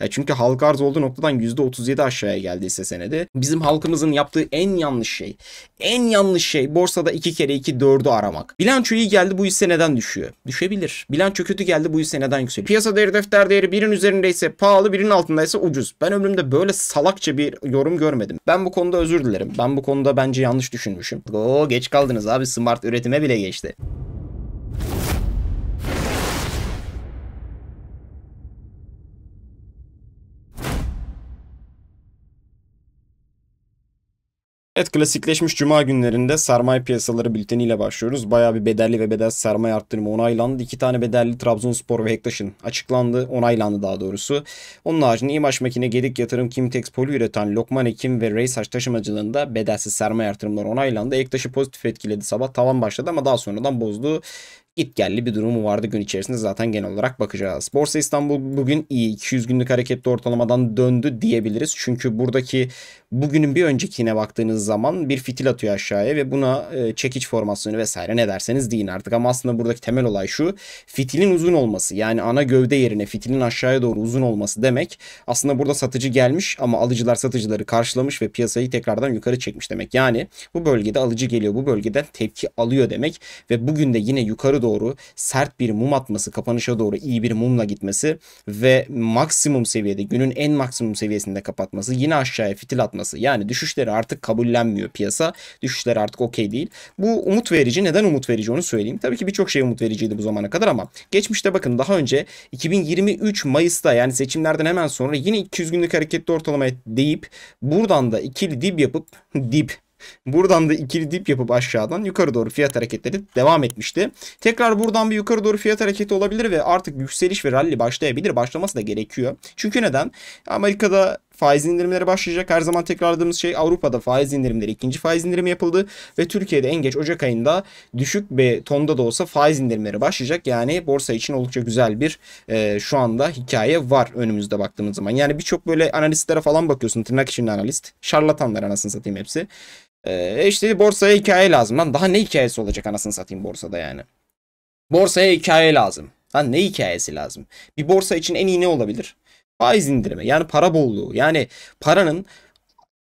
E çünkü halka arz olduğu noktadan %37 aşağıya geldi hisse senedi. Bizim halkımızın yaptığı en yanlış şey, en yanlış şey borsada iki kere iki dördü aramak. Bilanço iyi geldi bu hisse neden düşüyor? Düşebilir. Bilanço kötü geldi bu hisse neden yükseliyor? Piyasa değeri defter değeri birinin üzerindeyse pahalı birinin altındaysa ucuz. Ben ömrümde böyle salakça bir yorum görmedim. Ben bu konuda özür dilerim. Ben bu konuda bence yanlış düşünmüşüm. Oo geç kaldınız abi smart üretime bile geçti. Evet klasikleşmiş cuma günlerinde sermaye piyasaları bülteniyle başlıyoruz. Baya bir bedelli ve bedelsiz sermaye arttırımı onaylandı. İki tane bedelli Trabzonspor ve Hektaş'ın açıklandı. Onaylandı daha doğrusu. Onun haricinde İmaş Makine, Gedik Yatırım, Kimtex, Poliüreten, Lokman Ekim ve Reysaç taşımacılığında bedelsiz sermaye artırımları onaylandı. Hektaş'ı pozitif etkiledi sabah. Tavan başladı ama daha sonradan bozdu gitgelli bir durumu vardı gün içerisinde zaten genel olarak bakacağız. Borsa İstanbul bugün iyi 200 günlük hareketli ortalamadan döndü diyebiliriz. Çünkü buradaki bugünün bir öncekine baktığınız zaman bir fitil atıyor aşağıya ve buna e, çekiç formasyonu vesaire ne derseniz deyin artık. Ama aslında buradaki temel olay şu fitilin uzun olması yani ana gövde yerine fitilin aşağıya doğru uzun olması demek aslında burada satıcı gelmiş ama alıcılar satıcıları karşılamış ve piyasayı tekrardan yukarı çekmiş demek. Yani bu bölgede alıcı geliyor bu bölgeden tepki alıyor demek ve bugün de yine yukarı doğru doğru sert bir mum atması, kapanışa doğru iyi bir mumla gitmesi ve maksimum seviyede, günün en maksimum seviyesinde kapatması, yine aşağıya fitil atması. Yani düşüşleri artık kabullenmiyor piyasa. Düşüşler artık okey değil. Bu umut verici. Neden umut verici onu söyleyeyim. Tabii ki birçok şey umut vericiydi bu zamana kadar ama geçmişte bakın daha önce 2023 Mayıs'ta yani seçimlerden hemen sonra yine 200 günlük hareketli ortalama deyip buradan da ikili dip yapıp dip Buradan da ikili dip yapıp aşağıdan yukarı doğru fiyat hareketleri devam etmişti. Tekrar buradan bir yukarı doğru fiyat hareketi olabilir ve artık yükseliş ve rally başlayabilir. Başlaması da gerekiyor. Çünkü neden? Amerika'da faiz indirimleri başlayacak. Her zaman tekrarladığımız şey Avrupa'da faiz indirimleri, ikinci faiz indirimi yapıldı ve Türkiye'de en geç Ocak ayında düşük ve tonda da olsa faiz indirimleri başlayacak. Yani borsa için oldukça güzel bir e, şu anda hikaye var önümüzde baktığımız zaman. Yani birçok böyle analistlere falan bakıyorsun tırnak içinde analist. Şarlatanlar anasını satayım hepsi. Ee, işte borsaya hikaye lazım. Lan daha ne hikayesi olacak anasını satayım borsada yani. Borsaya hikaye lazım. Lan ne hikayesi lazım? Bir borsa için en iyi ne olabilir? Faiz indirimi yani para bolluğu. Yani paranın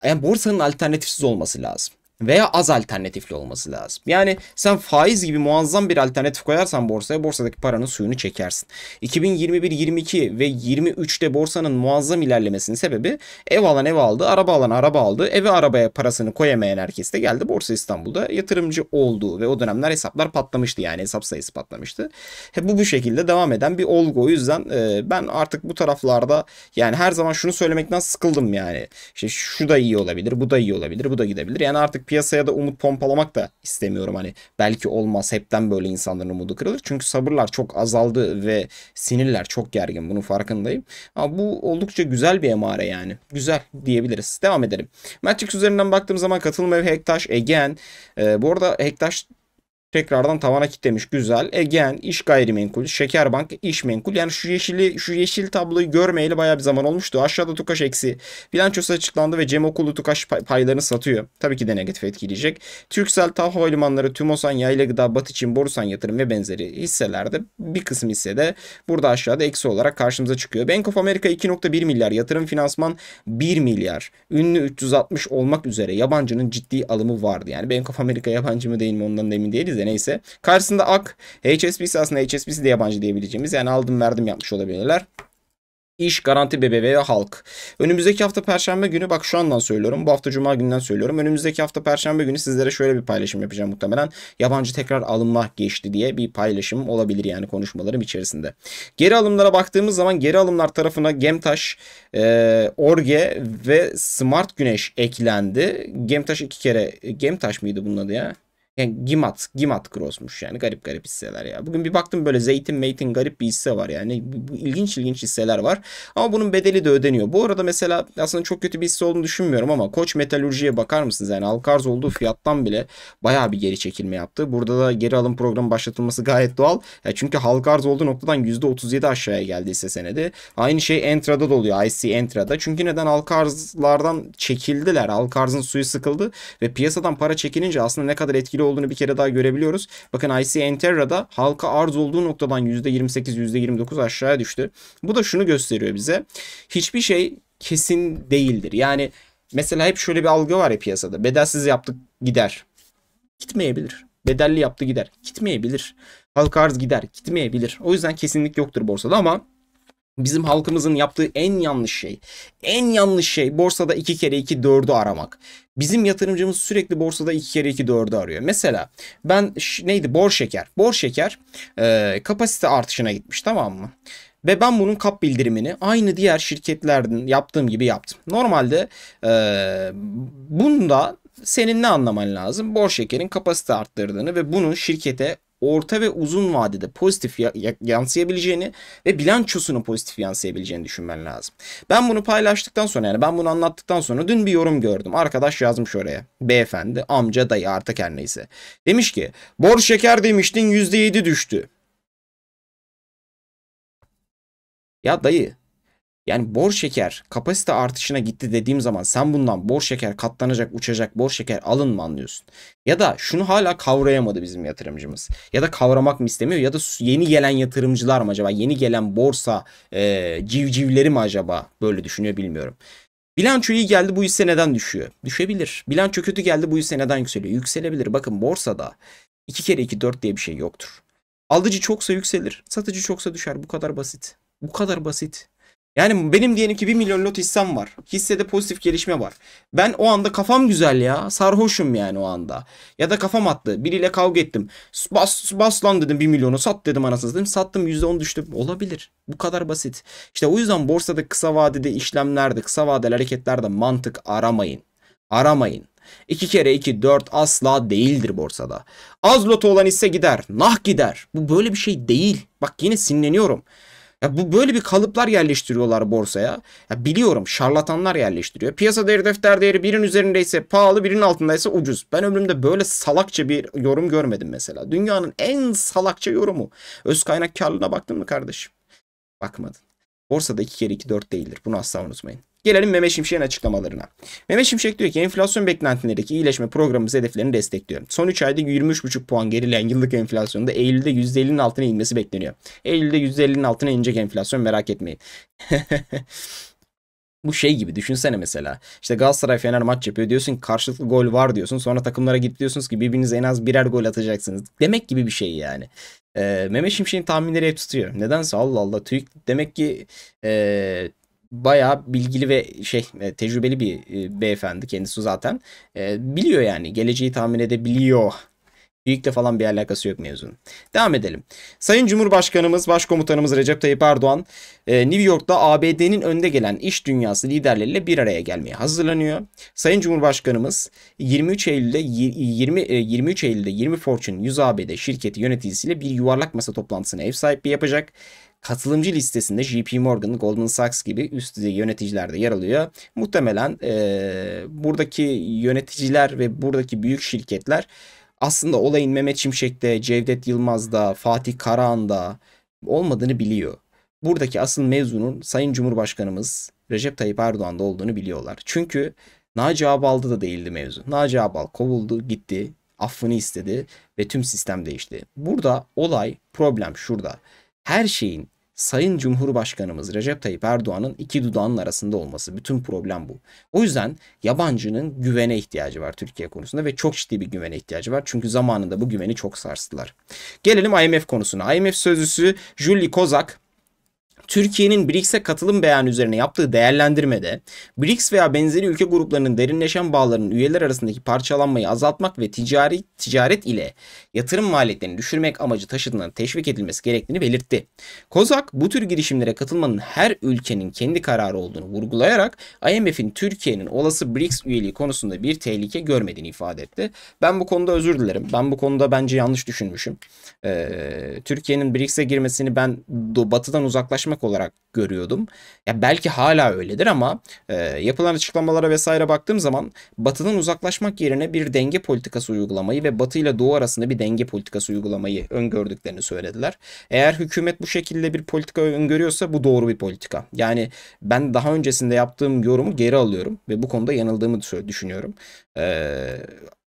yani borsanın alternatifsiz olması lazım veya az alternatifli olması lazım. Yani sen faiz gibi muazzam bir alternatif koyarsan borsaya borsadaki paranın suyunu çekersin. 2021, 22 ve 23'te borsanın muazzam ilerlemesinin sebebi ev alan ev aldı, araba alan araba aldı, eve arabaya parasını koyamayan herkes de geldi Borsa İstanbul'da yatırımcı olduğu ve o dönemler hesaplar patlamıştı yani hesap sayısı patlamıştı. He, bu bu şekilde devam eden bir olgu. O yüzden e, ben artık bu taraflarda yani her zaman şunu söylemekten sıkıldım yani. İşte şu da iyi olabilir, bu da iyi olabilir, bu da gidebilir. Yani artık piyasaya da umut pompalamak da istemiyorum. Hani belki olmaz hepten böyle insanların umudu kırılır. Çünkü sabırlar çok azaldı ve sinirler çok gergin. Bunun farkındayım. Ama bu oldukça güzel bir emare yani. Güzel diyebiliriz. Devam edelim. Matrix üzerinden baktığım zaman katılım ev Hektaş, Egen. Ee, bu arada Hektaş Tekrardan tavana kitlemiş. Güzel. Egen, iş gayrimenkul, Şekerbank, iş menkul. Yani şu yeşili şu yeşil tabloyu görmeyeli bayağı bir zaman olmuştu. Aşağıda Tukaş eksi. Bilançosu açıklandı ve Cem Okulu Tukaş paylarını satıyor. Tabii ki de negatif etkileyecek. Türksel, TAV Havalimanları, Tümosan, Yayla Gıda, Batıçin, Borusan Yatırım ve benzeri hisselerde bir kısım hisse de burada aşağıda eksi olarak karşımıza çıkıyor. Bank of America 2.1 milyar, yatırım finansman 1 milyar. Ünlü 360 olmak üzere yabancının ciddi alımı vardı. Yani Bank of America yabancı mı değil mi ondan emin değiliz de neyse. Karşısında AK. HSBC aslında HSBC de yabancı diyebileceğimiz. Yani aldım verdim yapmış olabilirler. İş, Garanti BBV ve Halk. Önümüzdeki hafta Perşembe günü bak şu andan söylüyorum. Bu hafta Cuma günden söylüyorum. Önümüzdeki hafta Perşembe günü sizlere şöyle bir paylaşım yapacağım muhtemelen. Yabancı tekrar alınma geçti diye bir paylaşım olabilir yani konuşmalarım içerisinde. Geri alımlara baktığımız zaman geri alımlar tarafına Gemtaş, e, Orge ve Smart Güneş eklendi. Gemtaş iki kere, Gemtaş mıydı bunun adı ya? Yani Gimat, Gimat Cross'muş yani garip garip hisseler ya. Bugün bir baktım böyle Zeytin Meytin garip bir hisse var yani. Bu, ilginç ilginç hisseler var. Ama bunun bedeli de ödeniyor. Bu arada mesela aslında çok kötü bir hisse olduğunu düşünmüyorum ama Koç Metalurji'ye bakar mısınız? Yani Alkarz olduğu fiyattan bile bayağı bir geri çekilme yaptı. Burada da geri alım programı başlatılması gayet doğal. Ya çünkü Halkarz olduğu noktadan %37 aşağıya geldi hisse senedi. Aynı şey Entra'da da oluyor. IC Entra'da. Çünkü neden Alkarz'lardan çekildiler. Alkarz'ın suyu sıkıldı ve piyasadan para çekilince aslında ne kadar etkili olduğunu bir kere daha görebiliyoruz. Bakın IC Enterra'da halka arz olduğu noktadan %28, %29 aşağıya düştü. Bu da şunu gösteriyor bize. Hiçbir şey kesin değildir. Yani mesela hep şöyle bir algı var ya piyasada. Bedelsiz yaptık gider. Gitmeyebilir. Bedelli yaptı gider. Gitmeyebilir. Halka arz gider. Gitmeyebilir. O yüzden kesinlik yoktur borsada ama bizim halkımızın yaptığı en yanlış şey. En yanlış şey borsada iki kere iki dördü aramak. Bizim yatırımcımız sürekli borsada iki kere iki dördü arıyor. Mesela ben neydi bor şeker. Bor şeker e, kapasite artışına gitmiş tamam mı? Ve ben bunun kap bildirimini aynı diğer şirketlerden yaptığım gibi yaptım. Normalde e, bunda senin ne anlaman lazım? Bor şekerin kapasite arttırdığını ve bunun şirkete orta ve uzun vadede pozitif yansıyabileceğini ve bilançosunu pozitif yansıyabileceğini düşünmen lazım. Ben bunu paylaştıktan sonra yani ben bunu anlattıktan sonra dün bir yorum gördüm. Arkadaş yazmış oraya. Beyefendi, amca, dayı artık her neyse. Demiş ki borç şeker demiştin %7 düştü. Ya dayı yani bor şeker kapasite artışına gitti dediğim zaman sen bundan bor şeker katlanacak uçacak bor şeker alın mı anlıyorsun? Ya da şunu hala kavrayamadı bizim yatırımcımız. Ya da kavramak mı istemiyor ya da yeni gelen yatırımcılar mı acaba? Yeni gelen borsa e, civcivleri mi acaba? Böyle düşünüyor bilmiyorum. Bilanço iyi geldi bu hisse neden düşüyor? Düşebilir. Bilanço kötü geldi bu hisse neden yükseliyor? Yükselebilir. Bakın borsada 2 kere 2 4 diye bir şey yoktur. Alıcı çoksa yükselir. Satıcı çoksa düşer. Bu kadar basit. Bu kadar basit. Yani benim diyelim ki 1 milyon lot hissem var. Hissede pozitif gelişme var. Ben o anda kafam güzel ya. Sarhoşum yani o anda. Ya da kafam attı. Biriyle kavga ettim. Bas, bas lan dedim 1 milyonu sat dedim anasını dedim. Sattım %10 düştü. Olabilir. Bu kadar basit. İşte o yüzden borsada kısa vadede işlemlerde, kısa vadeli hareketlerde mantık aramayın. Aramayın. 2 kere 2 4 asla değildir borsada. Az loto olan hisse gider. Nah gider. Bu böyle bir şey değil. Bak yine sinirleniyorum. Ya bu böyle bir kalıplar yerleştiriyorlar borsaya. Ya biliyorum şarlatanlar yerleştiriyor. Piyasa değeri defter değeri birinin üzerindeyse pahalı birinin altındaysa ucuz. Ben ömrümde böyle salakça bir yorum görmedim mesela. Dünyanın en salakça yorumu. Öz kaynak karlılığına baktın mı kardeşim? Bakmadın. Borsada 2 kere 2 4 değildir. Bunu asla unutmayın. Gelelim Mehmet Şimşek'in açıklamalarına. Mehmet Şimşek diyor ki enflasyon beklentilerindeki iyileşme programımız hedeflerini destekliyor. Son 3 ayda 23,5 puan gerileyen yıllık enflasyonda Eylül'de %50'nin altına inmesi bekleniyor. Eylül'de %50'nin altına inecek enflasyon merak etmeyin. Bu şey gibi düşünsene mesela. İşte Galatasaray Fener maç yapıyor diyorsun ki karşılıklı gol var diyorsun. Sonra takımlara git diyorsunuz ki birbirinize en az birer gol atacaksınız. Demek gibi bir şey yani. Ee, Mehmet Şimşek'in tahminleri hep tutuyor. Nedense Allah Allah. TÜİK demek ki e, bayağı bilgili ve şey e, tecrübeli bir e, beyefendi kendisi zaten. E, biliyor yani geleceği tahmin edebiliyor. Büyükle falan bir alakası yok mevzunun. Devam edelim. Sayın Cumhurbaşkanımız, Başkomutanımız Recep Tayyip Erdoğan, New York'ta ABD'nin önde gelen iş dünyası liderleriyle bir araya gelmeye hazırlanıyor. Sayın Cumhurbaşkanımız 23 Eylül'de 20 23 Eylül'de 20 Fortune 100 ABD şirketi yöneticisiyle bir yuvarlak masa toplantısına ev sahipliği yapacak katılımcı listesinde JP Morgan, Goldman Sachs gibi üst düzey yöneticiler de yer alıyor. Muhtemelen e, buradaki yöneticiler ve buradaki büyük şirketler aslında olayın Mehmet Şimşek'te, Cevdet Yılmaz'da, Fatih Karahan'da olmadığını biliyor. Buradaki asıl mevzunun Sayın Cumhurbaşkanımız Recep Tayyip Erdoğan'da olduğunu biliyorlar. Çünkü Naci Abal'da da değildi mevzu. Naci Abal kovuldu, gitti, affını istedi ve tüm sistem değişti. Burada olay, problem şurada her şeyin Sayın Cumhurbaşkanımız Recep Tayyip Erdoğan'ın iki dudağının arasında olması. Bütün problem bu. O yüzden yabancının güvene ihtiyacı var Türkiye konusunda ve çok ciddi bir güvene ihtiyacı var. Çünkü zamanında bu güveni çok sarstılar. Gelelim IMF konusuna. IMF sözcüsü Julie Kozak Türkiye'nin BRICS'e katılım beyanı üzerine yaptığı değerlendirmede BRICS veya benzeri ülke gruplarının derinleşen bağlarının üyeler arasındaki parçalanmayı azaltmak ve ticari ticaret ile yatırım maliyetlerini düşürmek amacı taşıdığından teşvik edilmesi gerektiğini belirtti. Kozak bu tür girişimlere katılmanın her ülkenin kendi kararı olduğunu vurgulayarak IMF'in Türkiye'nin olası BRICS üyeliği konusunda bir tehlike görmediğini ifade etti. Ben bu konuda özür dilerim. Ben bu konuda bence yanlış düşünmüşüm. Ee, Türkiye'nin BRICS'e girmesini ben batıdan uzaklaşmak kaynak olarak görüyordum. Ya belki hala öyledir ama e, yapılan açıklamalara vesaire baktığım zaman Batı'dan uzaklaşmak yerine bir denge politikası uygulamayı ve Batı ile Doğu arasında bir denge politikası uygulamayı öngördüklerini söylediler. Eğer hükümet bu şekilde bir politika öngörüyorsa bu doğru bir politika. Yani ben daha öncesinde yaptığım yorumu geri alıyorum ve bu konuda yanıldığımı düşünüyorum. E,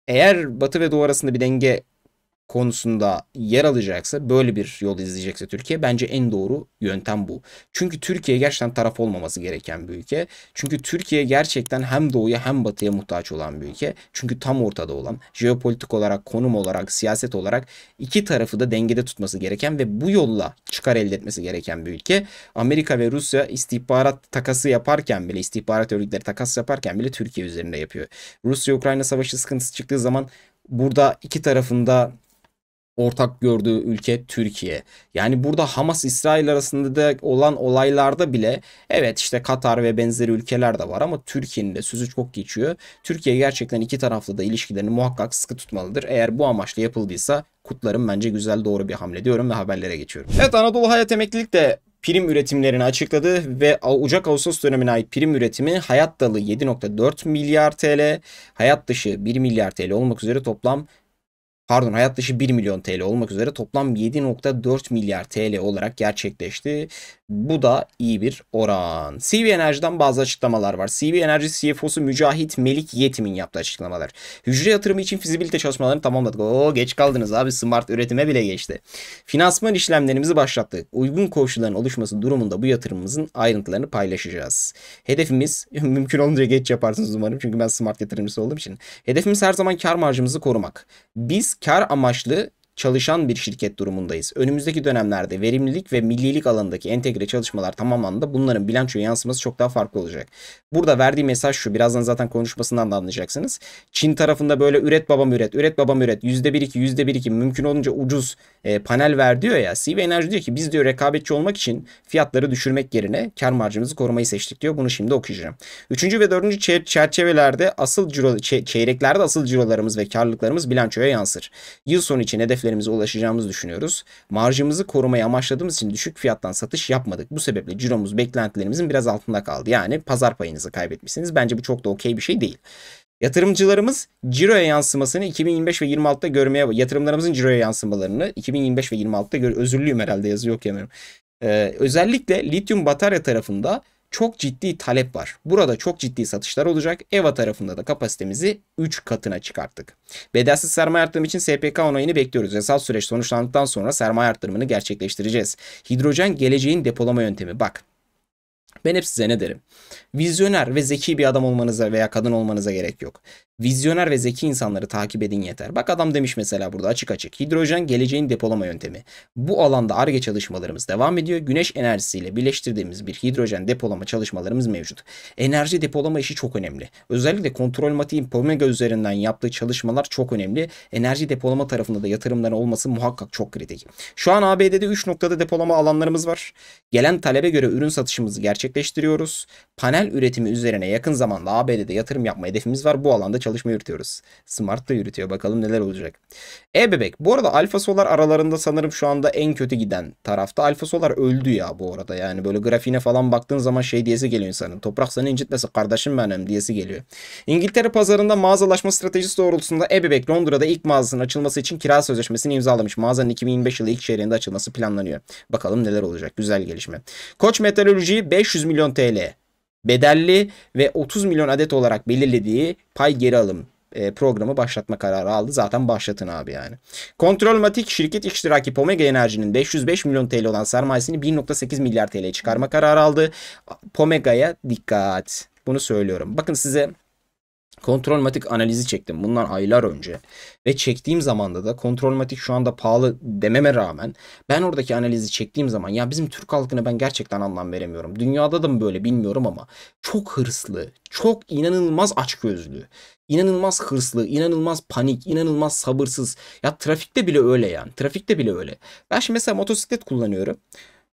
eğer Batı ve Doğu arasında bir denge konusunda yer alacaksa böyle bir yol izleyecekse Türkiye bence en doğru yöntem bu. Çünkü Türkiye gerçekten taraf olmaması gereken bir ülke. Çünkü Türkiye gerçekten hem doğuya hem batıya muhtaç olan bir ülke. Çünkü tam ortada olan jeopolitik olarak, konum olarak, siyaset olarak iki tarafı da dengede tutması gereken ve bu yolla çıkar elde etmesi gereken bir ülke. Amerika ve Rusya istihbarat takası yaparken bile, istihbarat örgütleri takası yaparken bile Türkiye üzerinde yapıyor. Rusya-Ukrayna savaşı sıkıntısı çıktığı zaman burada iki tarafında ortak gördüğü ülke Türkiye. Yani burada Hamas İsrail arasında da olan olaylarda bile evet işte Katar ve benzeri ülkeler de var ama Türkiye'nin de sözü çok geçiyor. Türkiye gerçekten iki taraflı da ilişkilerini muhakkak sıkı tutmalıdır. Eğer bu amaçla yapıldıysa kutlarım bence güzel doğru bir hamle diyorum ve haberlere geçiyorum. Evet Anadolu Hayat Emeklilik de prim üretimlerini açıkladı ve Ocak Ağustos dönemine ait prim üretimi hayat dalı 7.4 milyar TL, hayat dışı 1 milyar TL olmak üzere toplam pardon hayat dışı 1 milyon TL olmak üzere toplam 7.4 milyar TL olarak gerçekleşti. Bu da iyi bir oran. CV Enerji'den bazı açıklamalar var. CV Enerji CFO'su Mücahit Melik Yetim'in yaptığı açıklamalar. Hücre yatırımı için fizibilite çalışmalarını tamamladık. Oo geç kaldınız abi smart üretime bile geçti. Finansman işlemlerimizi başlattık. Uygun koşulların oluşması durumunda bu yatırımımızın ayrıntılarını paylaşacağız. Hedefimiz mümkün olunca geç yaparsınız umarım çünkü ben smart yatırımcısı olduğum için. Hedefimiz her zaman kar marjımızı korumak. Biz kar amaçlı çalışan bir şirket durumundayız. Önümüzdeki dönemlerde verimlilik ve millilik alanındaki entegre çalışmalar tamamlandığında bunların bilançoya yansıması çok daha farklı olacak. Burada verdiği mesaj şu. Birazdan zaten konuşmasından da anlayacaksınız. Çin tarafında böyle üret babam üret, üret babam üret, %1-2, %1-2 mümkün olunca ucuz e, panel ver diyor ya. CV Enerji diyor ki biz diyor rekabetçi olmak için fiyatları düşürmek yerine kar marjımızı korumayı seçtik diyor. Bunu şimdi okuyacağım. Üçüncü ve dördüncü çer çerçevelerde asıl ciro, çeyreklerde asıl cirolarımız ve karlılıklarımız bilançoya yansır. Yıl sonu için hedefleri hedeflerimize ulaşacağımızı düşünüyoruz. Marjımızı korumayı amaçladığımız için düşük fiyattan satış yapmadık. Bu sebeple ciromuz beklentilerimizin biraz altında kaldı. Yani pazar payınızı kaybetmişsiniz. Bence bu çok da okey bir şey değil. Yatırımcılarımız ciroya yansımasını 2025 ve 26'da görmeye yatırımlarımızın ciroya yansımalarını 2025 ve 26'da gör özürlüyüm herhalde yazı okuyamıyorum. Ee, özellikle lityum batarya tarafında çok ciddi talep var. Burada çok ciddi satışlar olacak. EVA tarafında da kapasitemizi 3 katına çıkarttık. Bedelsiz sermaye artırımı için SPK onayını bekliyoruz. Yasal süreç sonuçlandıktan sonra sermaye artırımını gerçekleştireceğiz. Hidrojen geleceğin depolama yöntemi. Bak ben hep size ne derim? Vizyoner ve zeki bir adam olmanıza veya kadın olmanıza gerek yok vizyoner ve zeki insanları takip edin yeter. Bak adam demiş mesela burada açık açık. Hidrojen geleceğin depolama yöntemi. Bu alanda ARGE çalışmalarımız devam ediyor. Güneş enerjisiyle birleştirdiğimiz bir hidrojen depolama çalışmalarımız mevcut. Enerji depolama işi çok önemli. Özellikle kontrol matiğin Pomega üzerinden yaptığı çalışmalar çok önemli. Enerji depolama tarafında da yatırımların olması muhakkak çok kritik. Şu an ABD'de 3 noktada depolama alanlarımız var. Gelen talebe göre ürün satışımızı gerçekleştiriyoruz. Panel üretimi üzerine yakın zamanda ABD'de yatırım yapma hedefimiz var. Bu alanda çalışmalarımız çalışma yürütüyoruz. Smart da yürütüyor. Bakalım neler olacak. E-Bebek. Bu arada Alfa Solar aralarında sanırım şu anda en kötü giden tarafta. Alfa Solar öldü ya bu arada. Yani böyle grafiğine falan baktığın zaman şey diyesi geliyor insanın. Toprak seni incitmesin kardeşim benim diyesi geliyor. İngiltere pazarında mağazalaşma stratejisi doğrultusunda E-Bebek Londra'da ilk mağazasının açılması için kira sözleşmesini imzalamış. Mağazanın 2025 yılı ilk çeyreğinde açılması planlanıyor. Bakalım neler olacak. Güzel gelişme. Koç Meteoroloji 500 milyon TL bedelli ve 30 milyon adet olarak belirlediği pay geri alım e, programı başlatma kararı aldı. Zaten başlatın abi yani. Kontrolmatik şirket iştiraki Pomega Enerji'nin 505 milyon TL olan sermayesini 1.8 milyar TL çıkarma kararı aldı. Pomega'ya dikkat. Bunu söylüyorum. Bakın size Kontrolmatik analizi çektim bundan aylar önce ve çektiğim zamanda da kontrolmatik şu anda pahalı dememe rağmen ben oradaki analizi çektiğim zaman ya bizim Türk halkına ben gerçekten anlam veremiyorum. Dünyada da mı böyle bilmiyorum ama çok hırslı, çok inanılmaz açgözlü, inanılmaz hırslı, inanılmaz panik, inanılmaz sabırsız. Ya trafikte bile öyle yani trafikte bile öyle. Ben şimdi mesela motosiklet kullanıyorum.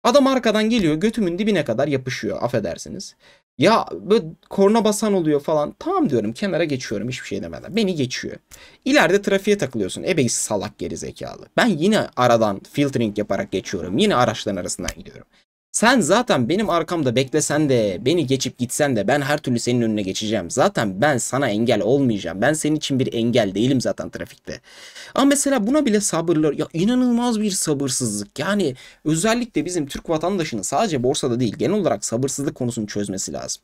Adam arkadan geliyor götümün dibine kadar yapışıyor affedersiniz. Ya böyle korna basan oluyor falan. Tamam diyorum kenara geçiyorum hiçbir şey demeden. Beni geçiyor. İleride trafiğe takılıyorsun. Ebey salak geri zekalı. Ben yine aradan filtering yaparak geçiyorum. Yine araçların arasından gidiyorum. Sen zaten benim arkamda beklesen de beni geçip gitsen de ben her türlü senin önüne geçeceğim. Zaten ben sana engel olmayacağım. Ben senin için bir engel değilim zaten trafikte. Ama mesela buna bile sabırlar ya inanılmaz bir sabırsızlık. Yani özellikle bizim Türk vatandaşının sadece borsada değil genel olarak sabırsızlık konusunu çözmesi lazım.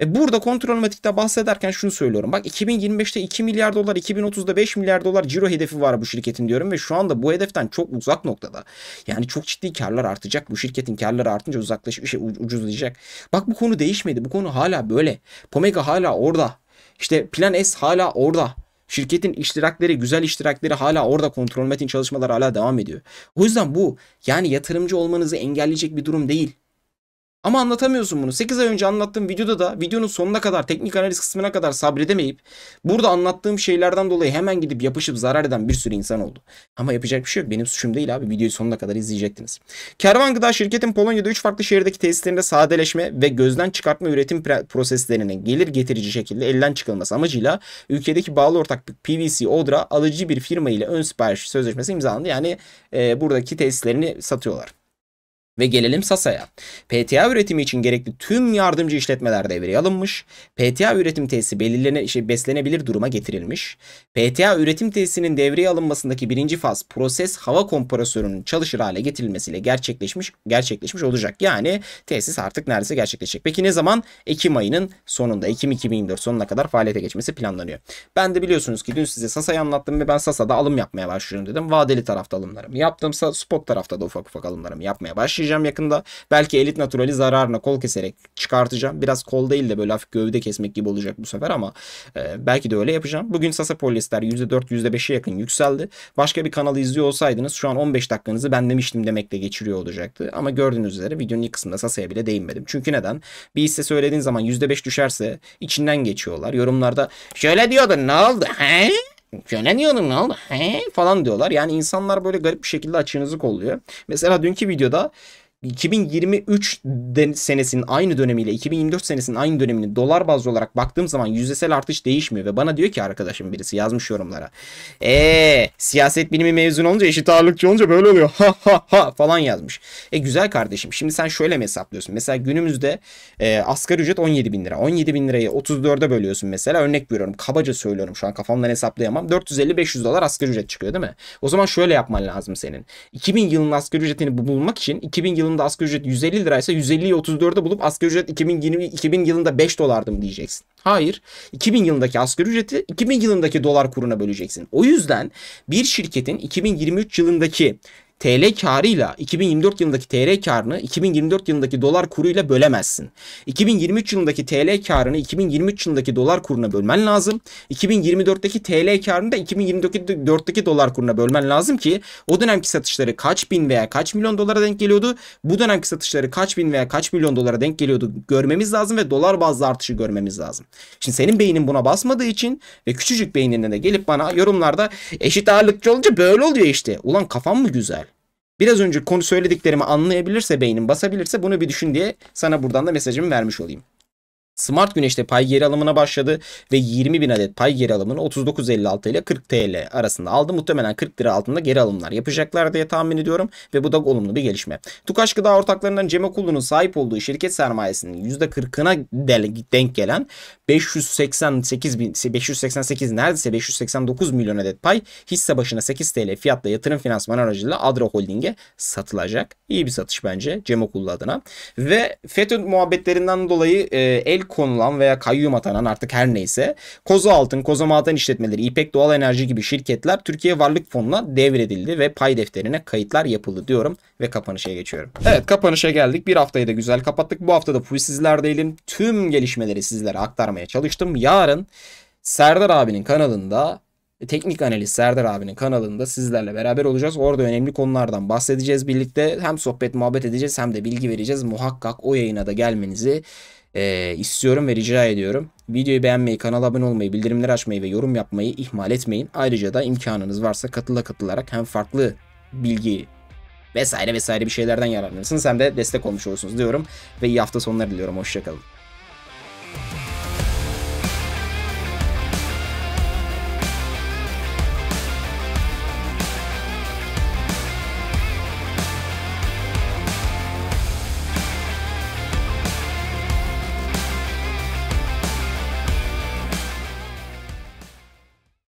E burada kontrolmatikte bahsederken şunu söylüyorum. Bak 2025'te 2 milyar dolar, 2030'da 5 milyar dolar ciro hedefi var bu şirketin diyorum ve şu anda bu hedeften çok uzak noktada. Yani çok ciddi karlar artacak. Bu şirketin karları artınca uzaklaş şey, ucuzlayacak. Bak bu konu değişmedi. Bu konu hala böyle. Pomega hala orada. İşte Plan S hala orada. Şirketin iştirakleri, güzel iştirakleri hala orada kontrol çalışmalar hala devam ediyor. O yüzden bu yani yatırımcı olmanızı engelleyecek bir durum değil. Ama anlatamıyorsun bunu. 8 ay önce anlattığım videoda da videonun sonuna kadar teknik analiz kısmına kadar sabredemeyip burada anlattığım şeylerden dolayı hemen gidip yapışıp zarar eden bir sürü insan oldu. Ama yapacak bir şey yok. Benim suçum değil abi. Videoyu sonuna kadar izleyecektiniz. Kervan Gıda şirketin Polonya'da 3 farklı şehirdeki tesislerinde sadeleşme ve gözden çıkartma üretim proseslerinin gelir getirici şekilde elden çıkılması amacıyla ülkedeki bağlı ortak PVC Odra alıcı bir firma ile ön sipariş sözleşmesi imzalandı. Yani e, buradaki tesislerini satıyorlar. Ve gelelim Sasa'ya. PTA üretimi için gerekli tüm yardımcı işletmeler devreye alınmış. PTA üretim tesisi belirlene, şey, beslenebilir duruma getirilmiş. PTA üretim tesisinin devreye alınmasındaki birinci faz proses hava kompresörünün çalışır hale getirilmesiyle gerçekleşmiş gerçekleşmiş olacak. Yani tesis artık neredeyse gerçekleşecek. Peki ne zaman? Ekim ayının sonunda. Ekim 2024 sonuna kadar faaliyete geçmesi planlanıyor. Ben de biliyorsunuz ki dün size Sasa'yı anlattım ve ben Sasa'da alım yapmaya başlıyorum dedim. Vadeli tarafta alımlarımı yaptım. Spot tarafta da ufak ufak alımlarımı yapmaya başlıyorum başlayacağım yakında. Belki elit naturali zararına kol keserek çıkartacağım. Biraz kol değil de böyle hafif gövde kesmek gibi olacak bu sefer ama e, belki de öyle yapacağım. Bugün Sasa Polyester %4 %5'e yakın yükseldi. Başka bir kanalı izliyor olsaydınız şu an 15 dakikanızı ben demiştim demekle geçiriyor olacaktı. Ama gördüğünüz üzere videonun ilk kısmında Sasa'ya bile değinmedim. Çünkü neden? Bir hisse söylediğin zaman %5 düşerse içinden geçiyorlar. Yorumlarda şöyle diyordun ne oldu? He? yöneliyorum ne oldu? He? falan diyorlar. Yani insanlar böyle garip bir şekilde açığınızı kolluyor. Mesela dünkü videoda 2023 senesinin aynı dönemiyle 2024 senesinin aynı dönemini dolar bazlı olarak baktığım zaman yüzdesel artış değişmiyor ve bana diyor ki arkadaşım birisi yazmış yorumlara. Eee siyaset bilimi mezun olunca eşit ağırlıkçı olunca böyle oluyor ha ha ha falan yazmış. E güzel kardeşim şimdi sen şöyle mi hesaplıyorsun? Mesela günümüzde e, asgari ücret 17 bin lira. 17 bin lirayı 34'e bölüyorsun mesela örnek veriyorum kabaca söylüyorum şu an kafamdan hesaplayamam. 450-500 dolar asgari ücret çıkıyor değil mi? O zaman şöyle yapman lazım senin. 2000 yılının asgari ücretini bulmak için 2000 yılının yılında asgari ücret 150 liraysa 150'yi 34'e bulup asgari ücret 2020 2000 yılında 5 dolardı mı diyeceksin. Hayır. 2000 yılındaki asgari ücreti 2000 yılındaki dolar kuruna böleceksin. O yüzden bir şirketin 2023 yılındaki TL karıyla 2024 yılındaki TL karını 2024 yılındaki dolar kuruyla bölemezsin. 2023 yılındaki TL karını 2023 yılındaki dolar kuruna bölmen lazım. 2024'teki TL karını da 2024'teki dolar kuruna bölmen lazım ki o dönemki satışları kaç bin veya kaç milyon dolara denk geliyordu. Bu dönemki satışları kaç bin veya kaç milyon dolara denk geliyordu görmemiz lazım ve dolar bazlı artışı görmemiz lazım. Şimdi senin beynin buna basmadığı için ve küçücük beyninden de gelip bana yorumlarda eşit ağırlıkçı olunca böyle oluyor işte. Ulan kafam mı güzel? Biraz önce konu söylediklerimi anlayabilirse beynin basabilirse bunu bir düşün diye sana buradan da mesajımı vermiş olayım. Smart Güneş'te pay geri alımına başladı ve 20 bin adet pay geri alımını 39.56 ile 40 TL arasında aldı. Muhtemelen 40 lira altında geri alımlar yapacaklar diye tahmin ediyorum ve bu da olumlu bir gelişme. Tukaş Gıda ortaklarından Cem Okullu'nun sahip olduğu şirket sermayesinin %40'ına denk gelen 588 bin, 588 neredeyse 589 milyon adet pay hisse başına 8 TL fiyatla yatırım finansman aracıyla Adra Holding'e satılacak. İyi bir satış bence Cem Okullu adına. Ve FETÖ muhabbetlerinden dolayı e, el konulan veya kayyum atanan artık her neyse Koza Altın, Koza Maden İşletmeleri, İpek Doğal Enerji gibi şirketler Türkiye Varlık Fonu'na devredildi ve pay defterine kayıtlar yapıldı diyorum ve kapanışa geçiyorum. Evet kapanışa geldik. Bir haftayı da güzel kapattık. Bu hafta da full sizlerdeydim. Tüm gelişmeleri sizlere aktarmaya çalıştım. Yarın Serdar abinin kanalında e, Teknik Analiz Serdar abinin kanalında sizlerle beraber olacağız. Orada önemli konulardan bahsedeceğiz birlikte. Hem sohbet muhabbet edeceğiz hem de bilgi vereceğiz. Muhakkak o yayına da gelmenizi e, istiyorum ve rica ediyorum. Videoyu beğenmeyi, kanala abone olmayı, bildirimleri açmayı ve yorum yapmayı ihmal etmeyin. Ayrıca da imkanınız varsa katıla katılarak hem farklı bilgi vesaire vesaire bir şeylerden yararlanırsınız hem de destek olmuş olursunuz diyorum ve iyi hafta sonları diliyorum. Hoşçakalın.